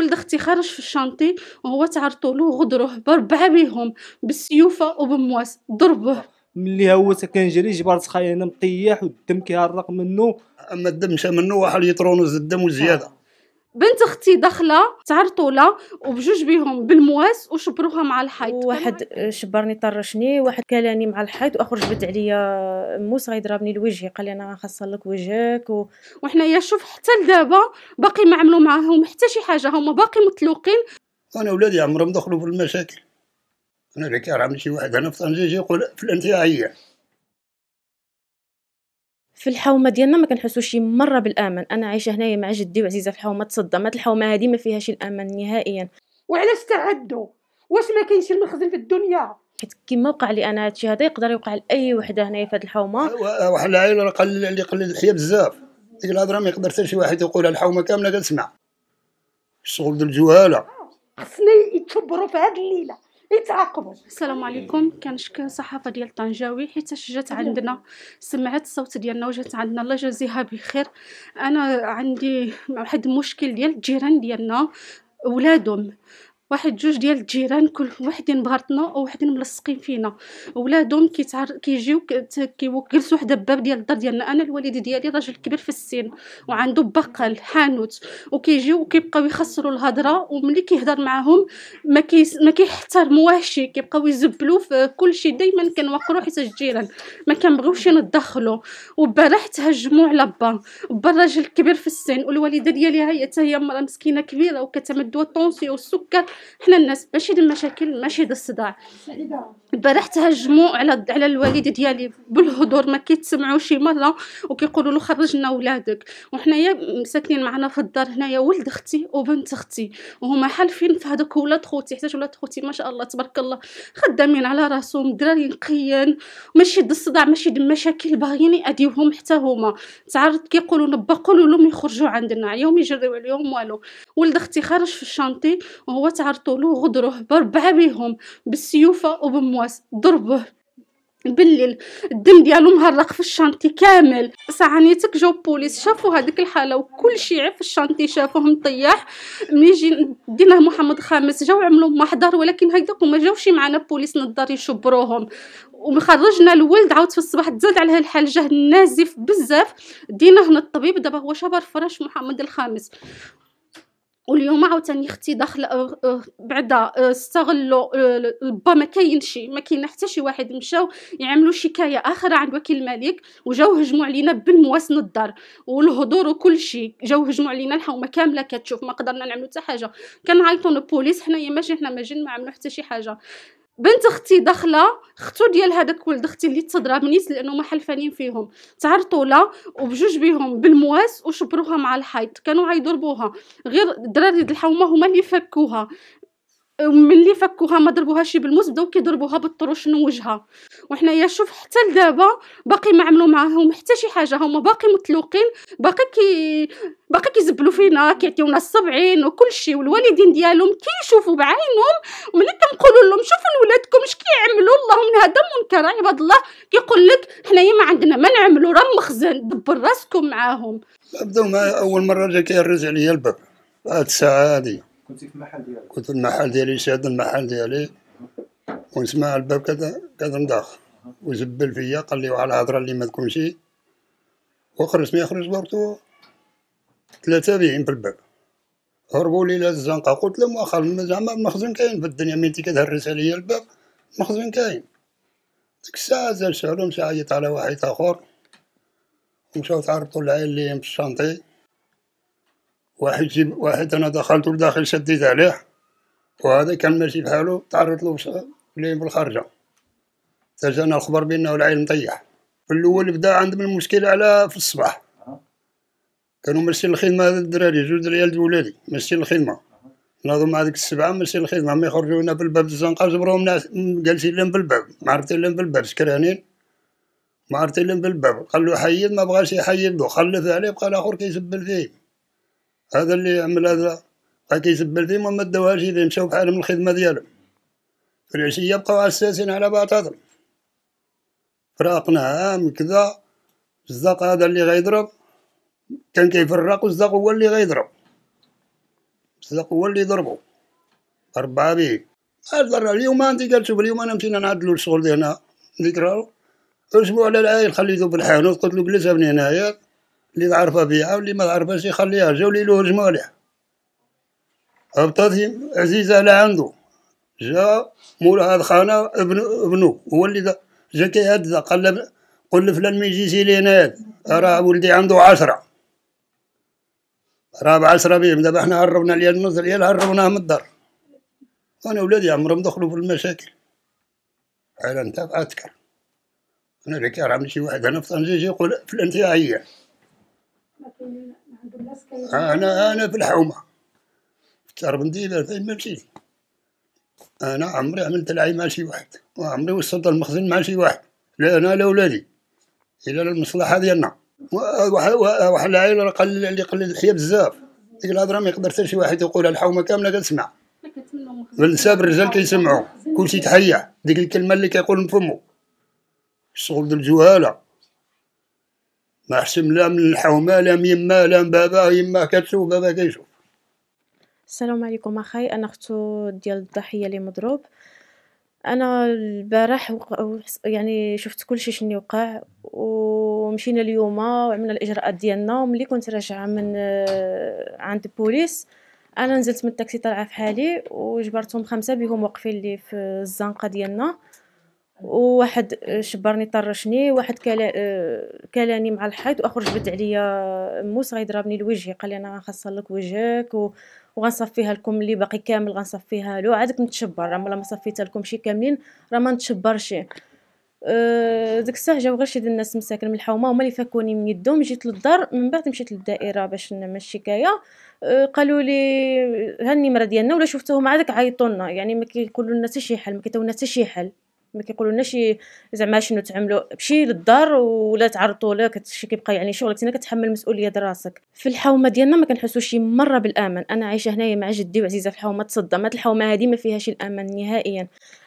ولد اختي خرج في الشانتي وهو تعرطولو غدروه بربعه بيهم بالسيوفه وبمواس ضربوه ملي هو جري جبرت خاينا مطيح والدم كيهرق منه اما الدم مشى منه واحد ليترونوز الدم وزياده بنت اختي داخله تعرطوا لها وبجوج بيهم بالمواس وشبروها مع الحيط واحد شبرني طرشني واحد كلاني مع الحيط واخر جبد عليا موس غيضربني لوجهي قال لي انا غنخسر لك وجهك و... وحنايا شوف حتى لدابا باقي ما عملوا معاهم حتى شي حاجه هما باقي مطلوقين انا ولادي عمرهم دخلوا في المشاكل انا اللي كنعمل شي واحد هنا في طنجه يقول في الانتهائيه في الحومه ديالنا ما كنحسوش مره بالامان انا عايشه هنايا مع جدي وعزيزه في الحومه تصدمت الحومه هذه ما فيهاش الامان نهائيا وعلاش تعدوا واش ما كاينش المخزن في الدنيا حيت كيما وقع لي انا هادشي هذا يقدر يوقع لاي وحده هنايا في هاد الحومه أيوة، واحد العائله راه قلل اللي قلل الحياه بزاف ديك الهضره ما يقدر حتى شي واحد يقولها الحومه كامله كتسمع الشغل ديال الجهاله آه، خصنا يتشبروا في هاد الليله يتعاقبوا السلام عليكم كنشكر الصحافه ديال طنجاوي حيت جات عندنا سمعت الصوت ديالنا وجات عندنا الله يجازيها بخير انا عندي واحد المشكل ديال الجيران ديالنا ولادهم واحد جوج ديال الجيران كل وحدين بغرتنا وواحدين ملصقين فينا ولادهم كيتعر كيجيو كيجلسوا حدا الباب ديال الدار ديالنا انا الوالد ديالي راجل كبير في السن وعنده بقال حانوت وكيجيو وكيبقاو يخسروا الهضره وملي كيهضر معاهم ما كي ما كيحترموه شي كيبقاو يزبلوا في كلشي دائما كنوقروا حيت الجيران ما كنبغيوش ندخلوا وبارح تهجموا على با با راجل كبير في السن والوالده ديالي هي حتى هي مراه مسكينه كبيره وكتمدوا الطونسي والسكر حنا الناس ماشي دي المشاكل ماشي دي الصداع البارح تهجموا على على الوالد ديالي بالهدور ما كيتسمعوا شي مره وكيقولوا له خرجنا ولادك وحنايا مساكنين معنا في الدار هنايا ولد اختي وبنت اختي وهما حالفين في هذوك ولاد خوتي حتى ولاد خوتي ما شاء الله تبارك الله خدامين على راسهم دراري نقيين ماشي دي الصداع ماشي دي المشاكل باغيين ياديوهم حتى هما تعرض كيقولوا نبا قولوا لهم يخرجوا عندنا يوم يجريو عليهم والو ولد اختي خرج في الشانتي وهو تعرض شعر طوله غدروه ضرب بيهم بالسيوفة وبمواس ضربه بالليل الدم ديالو مهرق في الشانتي كامل ساعانيتك جاو بوليس شافوا هذيك الحاله وكل شيء في الشانتي شافوهم طياح ملي جي ديناه محمد خامس جاو عملوا محضر ولكن هيداك وما جاوش معنا بوليس نضار يشبروهم ومخرجنا الولد عاود في الصباح تزاد على هالحال جاه نازف بزاف دينا هنا الطبيب دابا هو شبر فراش محمد الخامس واليوم عاوتاني اختي دخل آه، آه، بعدا آه، استغلوا با ما كاينش ما كاين حتى شي واحد مشاو يعملوا شكايه اخرى عند وكيل الملك وجاو هجموا علينا بالمواسن الدار والهضور وكل شيء جاو هجموا علينا الحومه كامله كتشوف ما قدرنا نعملوا حتى حاجه كنعيطوا للبوليس حنايا ماشي حنا جينا ما عملوا حتى شي حاجه بنت اختي داخله اختو ديال هذاك ولد اختي اللي تضرب منيس لانه ما حلفانين فيهم تعرطوا لها وبجوج بيهم بالمواس وشبروها مع الحيط كانوا عيضربوها غير الدراري د الحومه هما اللي فكوها وملي فكوها ما ضربوهاش بالموس بداو كيضربوها بالطروش من وجهها وحنايا شوف حتى لدابا باقي ما عملوا معاهم حتى شي حاجه هما باقي متلوقين باقي كي باقي كيزبلوا فينا كيعطيونا الصبعين وكل شيء والوالدين ديالهم كيشوفوا بعينهم ملي كنقولوا لهم شوفوا ولادكم اش كيعملوا اللهم هذا منكر عباد الله كيقول لك حنايا ما عندنا ما نعملوا راه مخزن دبر راسكم معاهم بداو مع اول مره جا كيهرز عليا الباب هاد الساعه هذه كنت في المحل ديالي كنت في المحل ديالي شاد المحل ديالي ونسمع الباب مداخ وزبل فيا قال لي واحد الهضره اللي ما تكونش وخرج ما خرج برتو ثلاثه بيعين في الباب هربوا لي للزنقه قلت لهم واخا زعما المخزن كاين في الدنيا مين كتهرس عليا الباب المخزن كاين ديك الساعه زال شعلهم شي عيط على واحد اخر ومشاو تعربطوا العين ليهم في الشانطي واحد جيب واحد انا دخلت لداخل شديت عليه وهذا كان ماشي بحالو تعرض له ليه بالخرجه تجانا الخبر بانه العين مطيح في الاول بدا عندهم المشكل على في الصباح كانوا ماشيين الخدمه هذا الدراري جوج ريال ولادي ماشيين الخدمه نهضوا مع ديك السبعه ماشيين الخدمه ما يخرجونا بالباب الزنقه جبروهم ناس جالسين لهم بالباب معرتين لهم بالباب سكرانين معرتين لهم بالباب قال له حيد ما بغاش يحيد له خلف عليه بقى الاخر كيسبل فيه هذا اللي يعمل هذا هاك يسبل فيهم وما داوهاش إذا مشاو بحالهم الخدمة ديالهم في العشية بقاو عساسين على بعضهم فراقنا عام كذا الزق هذا اللي غيضرب كان كيفرق والزق هو اللي غيضرب الزق هو اللي يضربو أربعة بيه هذا اليوم عندي قال شوف اليوم أنا مشينا نعدلو الشغل ديالنا ذكرى اسبوع على العائل خليته بالحانوت قلت له جلس هنا هنايا اللي تعرفها بيها واللي ما تعرفهاش يخليها جاو ليلو هجموا عليها هبطت عزيزة على عنده جا مولاها خانا ابن ابنو هو اللي جا كيهدد قال قل لفلان ما يجيش لينا هذا راه ولدي عنده عشرة راه بعشرة بهم دابا حنا هربنا ليا النص ليال هربناه من الدار وانا ولادي عمرهم دخلوا في المشاكل على انت اذكر انا ذكر عم شي واحد هنا في طنجة يقول فلان هي انا انا في الحومه في التربنديل 2000 ماشي انا عمري عملت العي مع شي واحد وعمري وصلت المخزن مع شي واحد لا انا لا ولادي الى المصلحه ديالنا واحد العائله راه قال اللي قال لي بزاف ديك الهضره ما يقدر حتى شي واحد يقولها الحومه كامله كتسمع بالنسبه الرجال كيسمعوا كلشي تحيا ديك الكلمه اللي كيقول من فمو الشغل ديال الجهاله ما محسم لا من الحومه لا من يما لا من بابا يما كتشوف بابا كيشوف السلام عليكم اخاي انا اختو ديال الضحيه اللي مضروب انا البارح وق... يعني شفت كل شيء شنو وقع ومشينا اليوم وعملنا الاجراءات ديالنا وملي كنت راجعه من آه، عند البوليس انا نزلت من التاكسي طالعه في حالي وجبرتهم خمسه بهم واقفين لي في الزنقه ديالنا وواحد شبرني طرشني واحد كلا آه، كلاني مع الحيط واخر جبد عليا موس غيضربني لوجهي قال لي انا غنخسر لك وجهك و... وغنصفيها لكم اللي باقي كامل غنصفيها له عادك نتشبر راه ملا ما صفيتها لكم شي كاملين راه ما نتشبرش آه، ديك الساعه جاو غير شي ديال الناس مساكن من الحومه هما اللي فكوني من يدهم جيت للدار من بعد مشيت للدائره باش نعمل الشكايه آه، قالوا لي ها النمره ديالنا ولا شفتوهم عادك عيطوا لنا يعني ما كيقولوا لنا حتى شي حل ما كيتاو لنا حتى شي حل ما شي زعما شنو تعملوا مشي للدار ولا تعرضوا ولا شي كيبقى يعني شغلك انت كتحمل مسؤوليه راسك في الحومه ديالنا ما كنحسوش شي مره بالامان انا عايشه هنايا مع جدي وعزيزه في الحومه تصدمت الحومه هذه ما فيهاش الامان نهائيا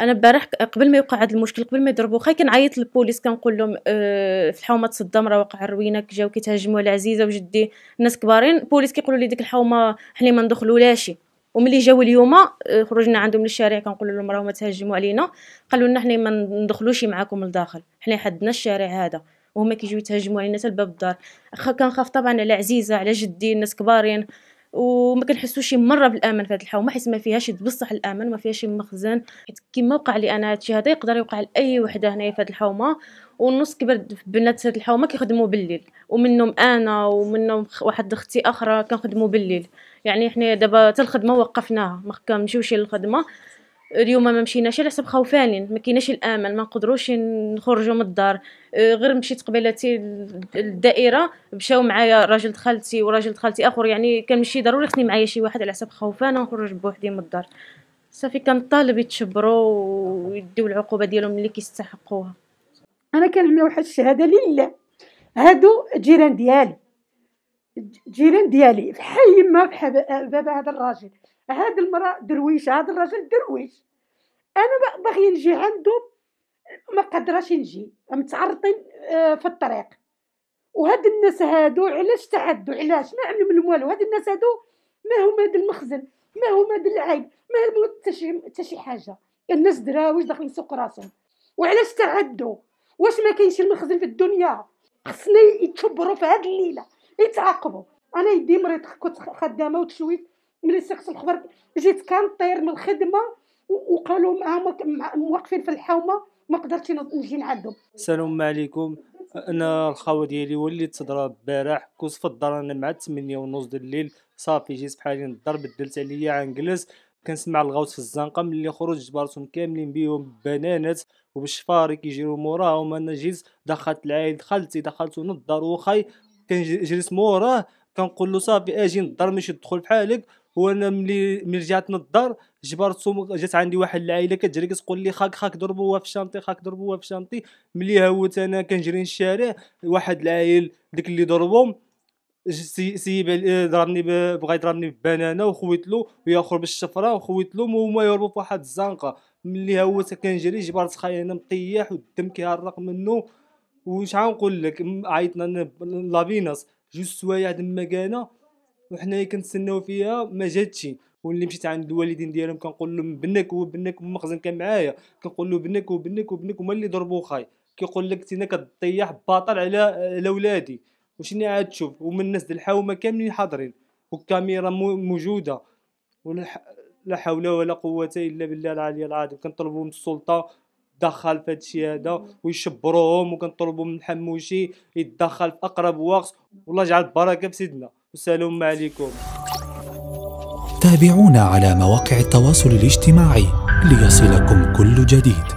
انا البارح قبل ما يوقع هذا المشكل قبل ما يضربوا خاي كنعيط للبوليس كنقول لهم آه في الحومه تصدم راه وقع الروينه جاو كيتهاجموا على عزيزه وجدي الناس كبارين البوليس كيقولوا لي ديك الحومه حنا ما شي وملي جاو اليوم آه، خرجنا عندهم للشارع كنقول لهم راهما تهجموا علينا قالوا لنا حنا ما ندخلوش معاكم لداخل حنا حدنا الشارع هذا وهما كيجيو يتهجموا علينا حتى لباب الدار كنخاف طبعا على عزيزه على جدي الناس كبارين وما كنحسوش مره بالامان في هذه الحومه حيت ما فيهاش بصح الامان ما فيهاش مخزن حيت كيما وقع لي انا هادشي هذا يقدر يوقع لاي وحده هنايا في هذه الحومه والنص كبر بنات هذه الحومه كيخدموا بالليل ومنهم انا ومنهم واحد اختي اخرى كنخدموا بالليل يعني حنا دابا حتى الخدمه وقفناها ما كنمشيوش للخدمه اليوم ما مشيناش على حسب خوفانين ما كايناش الامل ما نقدروش نخرجوا من الدار أه، غير مشيت قبيلتي للدائره مشاو معايا راجل خالتي وراجل خالتي اخر يعني مشي ضروري خدني معايا شي واحد على حسب خوفانه نخرج بوحدي من الدار صافي كنطالب يتشبروا ويديو العقوبه ديالهم اللي كيستحقوها انا عندي واحد الشهاده لله هادو جيران ديالي جيران ديالي في حي ما في بابا هذا الراجل هاد المراه درويشه هاد الرجل درويش انا باغي نجي عنده ما قدراش نجي متعرطين آه، في الطريق وهاد الناس هادو علاش تعدوا علاش ما عملوا من والو هاد الناس هادو ما هما هاد المخزن ما هما هاد العيب ما هما حتى شي حاجه الناس دراويش داخلين سوق راسهم وعلاش تعدوا واش ما كاينش المخزن في الدنيا خصني يتشبروا في هاد الليله يتعاقبوا انا يدي مريض كنت خدامه وتشويت ملي سقت الخبر جيت كنطير من الخدمه وقالوا معاهم واقفين في الحومه ما قدرتش نجي نعدهم السلام عليكم انا الخاوه ديالي وليت تضرب البارح كنت في الدار انا مع 8 ونص ديال الليل صافي جيت بحالي الدار بدلت عليا عنجلس كنسمع الغوت في الزنقه ملي خرج جبرتهم كاملين بيهم بنانات وبالشفاري كيجيو موراهم انا جيت دخلت العائل خالتي دخلت للدار وخاي كنجلس موراه كنقول له صافي اجي الدار ماشي تدخل بحالك هو انا ملي ملي رجعت من الدار جبرتهم جات عندي واحد العائله كتجري كتقول لي خاك خاك ضربوها في الشانطي خاك ضربوها في الشانطي ملي هوت انا كنجري الشارع واحد العائل ديك اللي ضربهم سيب سي آه، ضربني بغا يضربني ببنانه وخويت له وياخر بالشفره وخويت له وهما يهربوا في واحد الزنقه ملي هوت كنجري جبرت خاي انا مطيح والدم كيهرق منه وش غنقول لك عيطنا لافيناس جوج سوايع دما كانا وحنا اللي كنتسناو فيها ما جاتش واللي مشيت عند الوالدين ديالهم كنقول لهم بنك وبنك بنك المخزن كان معايا كنقول له بنك وبنك وبنك هما اللي ضربوا خاي كيقول لك تينا كطيح باطل على على ولادي وشني عاد تشوف ومن الناس ديال الحومه كاملين حاضرين والكاميرا موجوده ولا حول ولا قوه الا بالله العلي العظيم كنطلبوا من السلطه تدخل في هادشي هذا ويشبروهم وكنطلبوا من الحموشي يتدخل في اقرب وقت والله يجعل البركه سيدنا والسلام عليكم تابعونا على مواقع التواصل الاجتماعي ليصلكم كل جديد